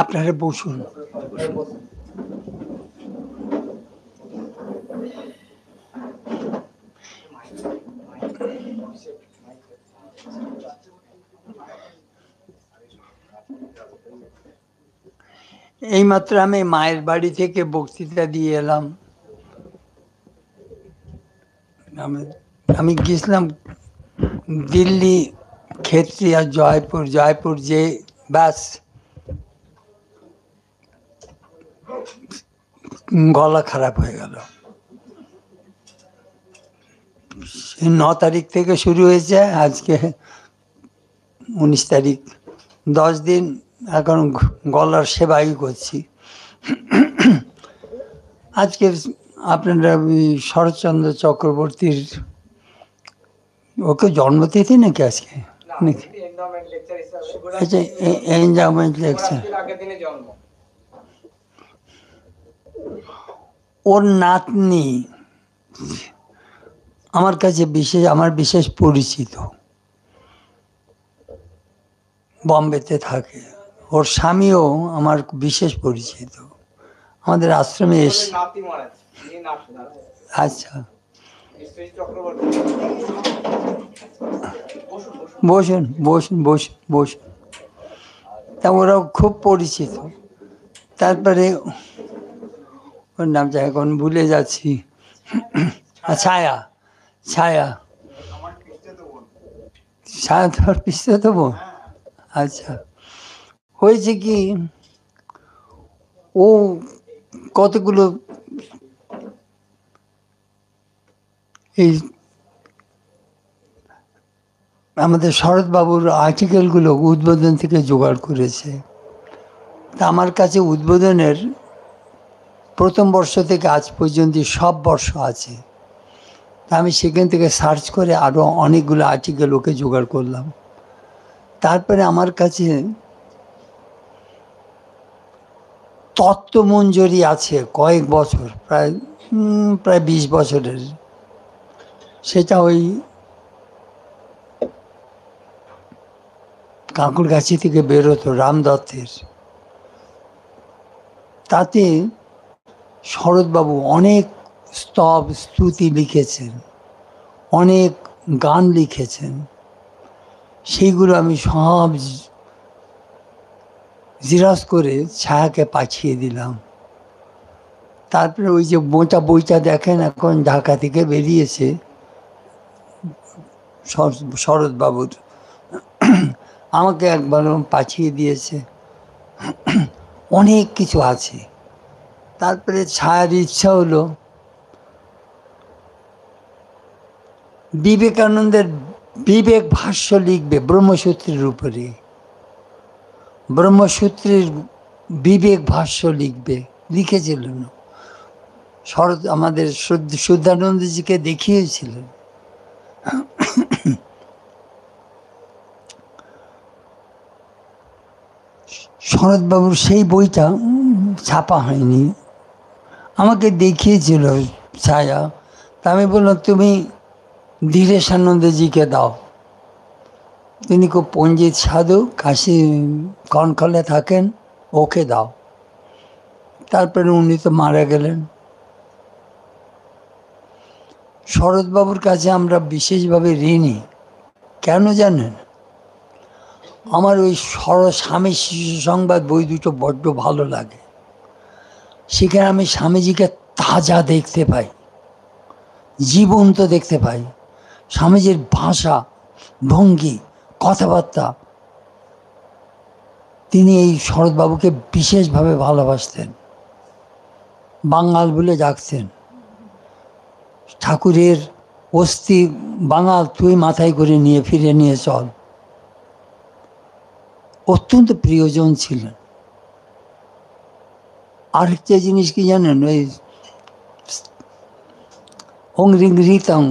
আপনারা বসুন এইমাত্র আমি মায়ের বাড়ি থেকে বক্তৃতা দিয়ে এলাম আমি গেছিলাম দিল্লি ক্ষেত্রিয়া জয়পুর জয়পুর যে ব্যাস গলা খারাপ হয়ে গেল ন তারিখ থেকে শুরু হয়েছে আজকে উনিশ তারিখ দশ দিন এখন গলার সেবাই করছি আজকে আপনারা শরৎচন্দ্র চক্রবর্তীর ওকে জন্মতিথি নাকি আজকে নাকি আচ্ছা এনজামেন্ট লেকচার ওর নাতনি আমার কাছে বিশেষ আমার বিশেষ পরিচিত বম্বেতে থাকে ওর স্বামীও আমার বিশেষ পরিচিত আমাদের আশ্রমে এসে আচ্ছা বসুন বসুন বসুন বসুন তা ওরাও খুব পরিচিত তারপরে ওর নামটা এখন ভুলে যাচ্ছি ছায়া ছায়া ছায়া তোর পিছতে দেবো আচ্ছা হয়েছে কি ও কতগুলো এই আমাদের শরৎবাবুর আর্টিকেলগুলো উদ্বোধন থেকে জোগাড় করেছে তা আমার কাছে উদ্বোধনের প্রথম বর্ষ থেকে আজ পর্যন্ত সব বর্ষ আছে আমি সেখান থেকে সার্চ করে আরও অনেকগুলো আর্টিকেল ওকে জোগাড় করলাম তারপরে আমার কাছে তত্ত্বমঞ্জুরি আছে কয়েক বছর প্রায় প্রায় বিশ বছরের সেটা ওই কাঁকুরগাছি থেকে বেরোতো রাম দত্তের তাতে শরৎবাবু অনেক স্তব স্তুতি লিখেছেন অনেক গান লিখেছেন সেইগুলো আমি সব জিরাজ করে ছায়াকে পাঠিয়ে দিলাম তারপরে ওই যে মোটা বইটা দেখেন এখন ঢাকা থেকে বেরিয়েছে শরৎবাবুর আমাকে একবার পাঠিয়ে দিয়েছে অনেক কিছু আছে তারপরে ছায়ার ইচ্ছা হলো বিবেকানন্দের বিবেক ভাষ্য লিখবে ব্রহ্মসূত্রের উপরে ব্রহ্মসূত্রের বিবেক ভাষ্য লিখবে লিখেছিলেন শরৎ আমাদের শুদ্ধানন্দজিকে দেখিয়েছিলেন শরৎবাবুর সেই বইটা ছাপা হয়নি আমাকে দেখিয়েছিল ছায়া তা আমি বললাম তুমি ধীরে সানন্দজিকে দাও তিনি খুব পঞ্জিত সাধু কাশি কনখলে থাকেন ওকে দাও তারপরে উনি তো মারা গেলেন শরৎবাবুর কাছে আমরা বিশেষভাবে ঋণী কেন জানেন আমার ওই সর স্বামী শিশু সংবাদ বই দুটো বড্ড ভালো লাগে সেখানে আমি স্বামীজিকে তাজা দেখতে পাই জীবন্ত দেখতে পাই স্বামীজির ভাষা ভঙ্গি কথাবার্তা তিনি এই শরৎবাবুকে বিশেষভাবে ভালোবাসতেন বাঙাল বলে ডাকতেন ঠাকুরের অস্থি বাঙাল তুই মাথায় করে নিয়ে ফিরে নিয়ে চল অত্যন্ত প্রিয়জন ছিলেন আরেকটা জিনিস কি জানেন ওই ওং রিং রিতাং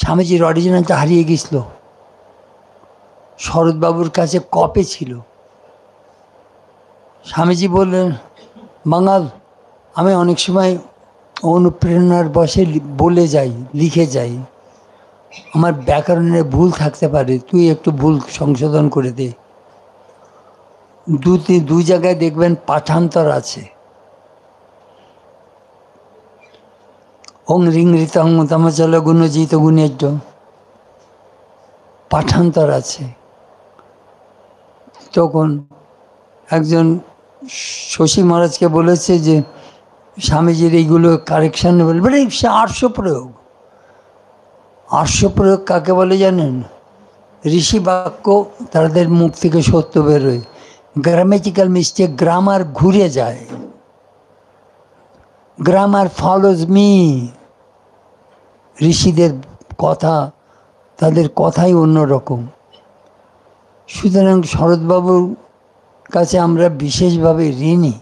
স্বামীজির অরিজিনালটা হারিয়ে গেছিল শরৎবাবুর কাছে কপে ছিল স্বামীজি বললেন বাঙাল আমি অনেক সময় অনুপ্রেরণার বসে বলে যাই লিখে যাই আমার ব্যাকরণের ভুল থাকতে পারে তুই একটু ভুল সংশোধন করে দে তিন দুই জায়গায় দেখবেন পাঠান্তর আছে ওং রিং রিতং তামাচল গুণ জিত গুণেজ্য পাঠান্তর আছে তখন একজন শশী মহারাজকে বলেছে যে স্বামীজির এইগুলো কারেকশান বলে মানে সে আর্শ্ব প্রয়োগ আর্শ প্রয়োগ কাকে বলে জানেন ঋষি বাক্য তাদের মুখ থেকে সত্য বেরোয় গ্রামেটিক্যাল মিস্টেক গ্রামার ঘুরে যায় গ্রামার ফলোজ মি ঋষিদের কথা তাদের কথাই অন্যরকম সুতরাং শরৎবাবুর কাছে আমরা বিশেষভাবে ঋণী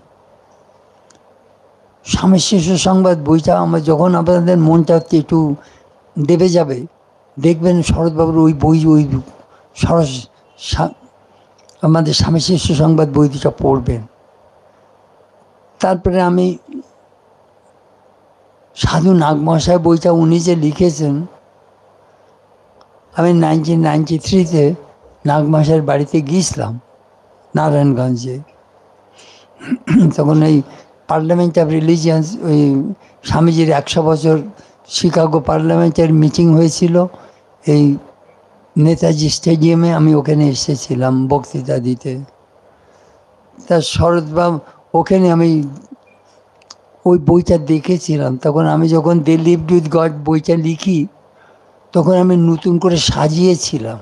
শিশু সংবাদ বইটা আমার যখন আপনাদের মনটা একটু দেবে যাবে দেখবেন শরৎবাবুর ওই বই ওই সরস আমাদের স্বামী শিশু সংবাদ বই দুটা পড়বেন তারপরে আমি সাধু নাগমশায় বইটা উনি যে লিখেছেন আমি নাইনটিন নাইনটি থ্রিতে নাগমহাশয়ের বাড়িতে গিয়েছিলাম নারায়ণগঞ্জে তখন ওই পার্লামেন্ট অফ রিলিজিয়ান্স ওই স্বামীজির একশো বছর শিকাগো পার্লামেন্টের মিটিং হয়েছিল এই নেতাজি স্টেডিয়ামে আমি ওখানে এসেছিলাম বক্তৃতা দিতে তা শরৎবাব ওখানে আমি ওই বইটা দেখেছিলাম তখন আমি যখন দিলীপ লিভ গড বইটা লিখি তখন আমি নতুন করে সাজিয়েছিলাম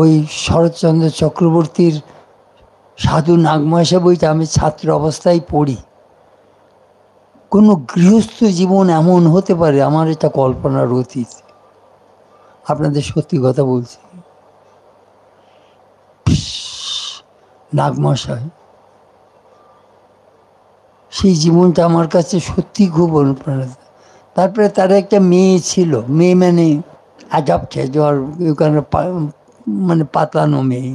ওই শরৎচন্দ্র চক্রবর্তীর সাধু নাগমহাশা বইটা আমি ছাত্র অবস্থায় পড়ি কোনো গৃহস্থ জীবন এমন হতে পারে আমার এটা কল্পনার অতীত আপনাদের সত্যি কথা বলছি নাগমশায় সেই জীবনটা আমার কাছে সত্যি খুব অনুপ্রাণিত তারপরে তার একটা মেয়ে ছিল মেয়ে মানে অ্যাডাপ্টেড জ্বর ওখানে মানে পাতলানো মেয়ে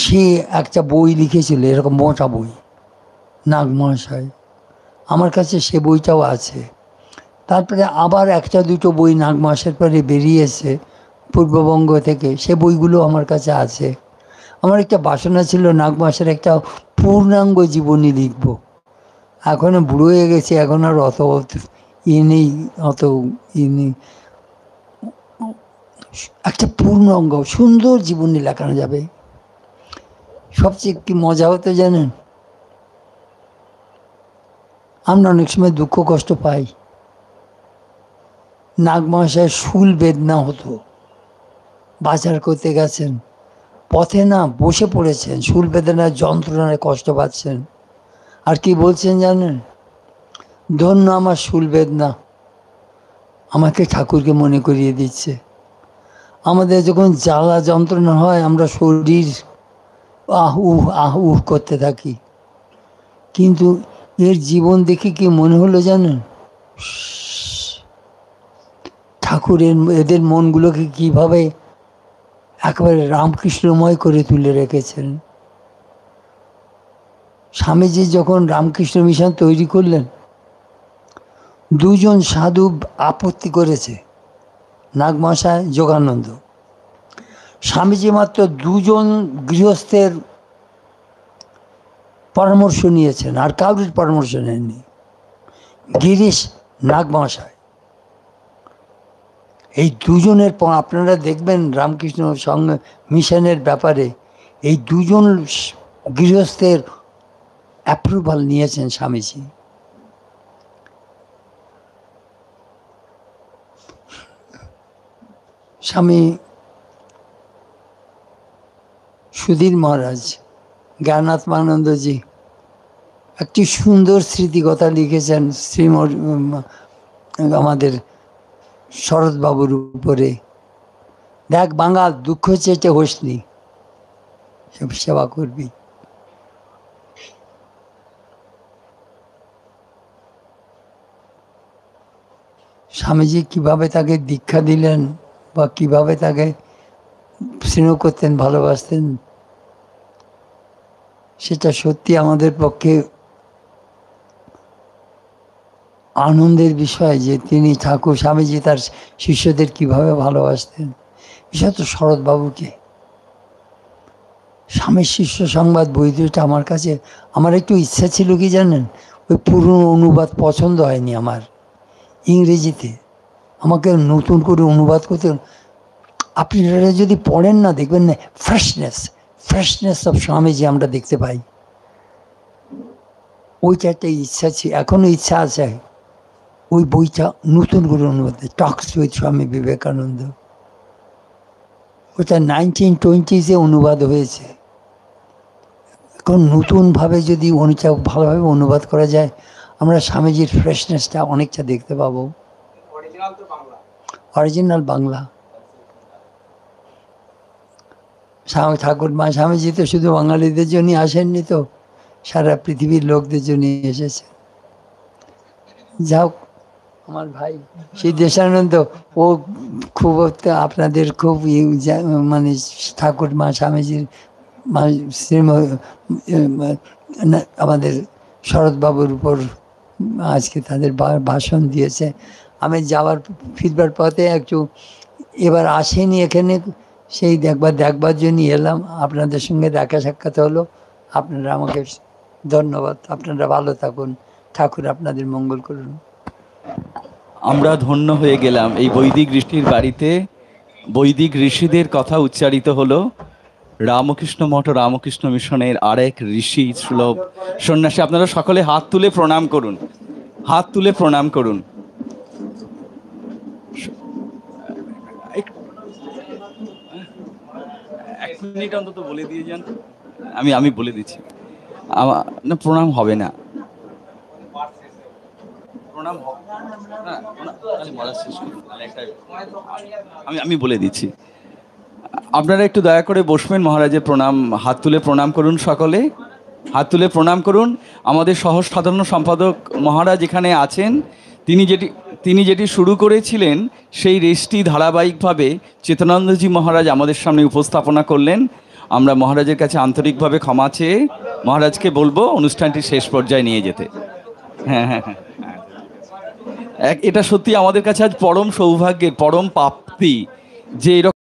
সে একটা বই লিখেছিল এরকম মোটা বই নাগমহাশয় আমার কাছে সে বইটাও আছে তারপরে আবার একটা দুটো বই নাগ মাসের পরে বেরিয়েছে পূর্ববঙ্গ থেকে সে বইগুলো আমার কাছে আছে আমার একটা বাসনা ছিল নাগ মাসের একটা পূর্ণাঙ্গ জীবনী লিখব এখনও বুড়ো হয়ে গেছি এখন আর অত ই নেই অত ই নেই একটা পূর্ণাঙ্গ সুন্দর জীবনী লেখানো যাবে সবচেয়ে কি মজা হতো জানেন আমরা অনেক সময় দুঃখ কষ্ট পাই নাগমহাশয়ের শুল বেদনা হতো বাজার করতে গেছেন পথে না বসে পড়েছেন শুল বেদনার যন্ত্রণায় কষ্ট পাচ্ছেন আর কি বলছেন জানেন ধন্য আমার শুল বেদনা আমাকে ঠাকুরকে মনে করিয়ে দিচ্ছে আমাদের যখন জ্বালা যন্ত্রণা হয় আমরা শরীর আহ উহ আহ উহ করতে থাকি কিন্তু এর জীবন দেখে কি মনে হলো জানেন ঠাকুরের এদের মনগুলোকে কিভাবে একেবারে রামকৃষ্ণময় করে তুলে রেখেছেন স্বামীজি যখন রামকৃষ্ণ মিশন তৈরি করলেন দুজন সাধু আপত্তি করেছে নাগমশায় যোগানন্দ স্বামীজি মাত্র দুজন গৃহস্থের পরামর্শ নিয়েছেন আর কাউরির পরামর্শ নেননি গিরিশ নাগমশায় এই দুজনের আপনারা দেখবেন রামকৃষ্ণ সঙ্গে মিশনের ব্যাপারে এই দুজন গৃহস্থের অ্যাপ্রুভাল নিয়েছেন স্বামীজি স্বামী সুধীর মহারাজ জ্ঞানাত্মানন্দজি একটি সুন্দর স্মৃতিকথা লিখেছেন শ্রীম আমাদের শরৎবাবুর উপরে দেখ বাঙাল দুঃখ চেটে হোসনি সব সেবা করবি স্বামীজি কিভাবে তাকে দীক্ষা দিলেন বা কিভাবে তাকে স্নেহ করতেন ভালোবাসতেন সেটা সত্যি আমাদের পক্ষে আনন্দের বিষয় যে তিনি ঠাকুর স্বামীজি তার শিষ্যদের কিভাবে ভালোবাসতেন বিশেষত শরৎবাবুকে স্বামী শিষ্য সংবাদ বইটা আমার কাছে আমার একটু ইচ্ছা ছিল কি জানেন ওই পুরনো অনুবাদ পছন্দ হয়নি আমার ইংরেজিতে আমাকে নতুন করে অনুবাদ করতে আপনি যদি পড়েন না দেখবেন না ফ্রেশনেস ফ্রেশনেস অফ স্বামীজি আমরা দেখতে পাই ওইটা একটা ইচ্ছা ছিল এখনও ইচ্ছা আছে ওই বইটা নতুন করে অনুবাদ টক্স উইথ স্বামী বিবেকানন্দ ওটা নাইনটিন টোয়েন্টিজে অনুবাদ হয়েছে এখন নতুনভাবে যদি অনুচা ভালোভাবে অনুবাদ করা যায় আমরা স্বামীজির ফ্রেশনেসটা অনেকটা দেখতে পাবো অরিজিনাল বাংলা স্বামী ঠাকুর মা স্বামীজি তো শুধু বাঙালিদের জন্যই আসেননি তো সারা পৃথিবীর লোকদের জন্য এসেছে যা আমার ভাই সেই দেশানন্দ ও খুব আপনাদের খুব মানে ঠাকুর মা স্বামীজির মা শ্রীম আমাদের শরৎবাবুর উপর আজকে তাদের ভাষণ দিয়েছে আমি যাওয়ার ফিরবার পথে একটু এবার আসেনি এখানে সেই দেখবার দেখবার জন্য এলাম আপনাদের সঙ্গে দেখা সাক্ষাৎ হলো আপনারা আমাকে ধন্যবাদ আপনারা ভালো থাকুন ঠাকুর আপনাদের মঙ্গল করুন আমরা ধন্য হয়ে গেলাম এই বৈদিক ঋষির বাড়িতে বৈদিক ঋষিদের কথা উচ্চারিত হলো রামকৃষ্ণ মঠ রামকৃষ্ণ মিশনের আরেক ঋষি সুলভ সন্ন্যাসী আপনারা সকলে হাত তুলে প্রণাম করুন হাত তুলে প্রণাম করুন এক মিনিট অন্তত বলে দিয়ে যান আমি আমি বলে দিচ্ছি প্রণাম হবে না প্রণাম হবে হ্যাঁ, মানে আমি আমি বলে দিচ্ছি আপনারা একটু দয়া করে বসবেন মহারাজের প্রণাম হাত তুলে প্রণাম করুন সকলে হাত তুলে প্রণাম করুন আমাদের সহ সাধারণ সম্পাদক মহারাজ এখানে আছেন তিনি যেটি তিনি যেটি শুরু করেছিলেন সেই রেসটি ধারাবাহিকভাবে চেতনানন্দজি মহারাজ আমাদের সামনে উপস্থাপনা করলেন আমরা মহারাজের কাছে আন্তরিকভাবে ক্ষমা চেয়ে মহারাজকে বলবো অনুষ্ঠানটি শেষ পর্যায়ে নিয়ে যেতে হ্যাঁ হ্যাঁ হ্যাঁ এটা সত্যি আমাদের কাছে আজ পরম সৌভাগ্যের পরম প্রাপ্তি যে এরকম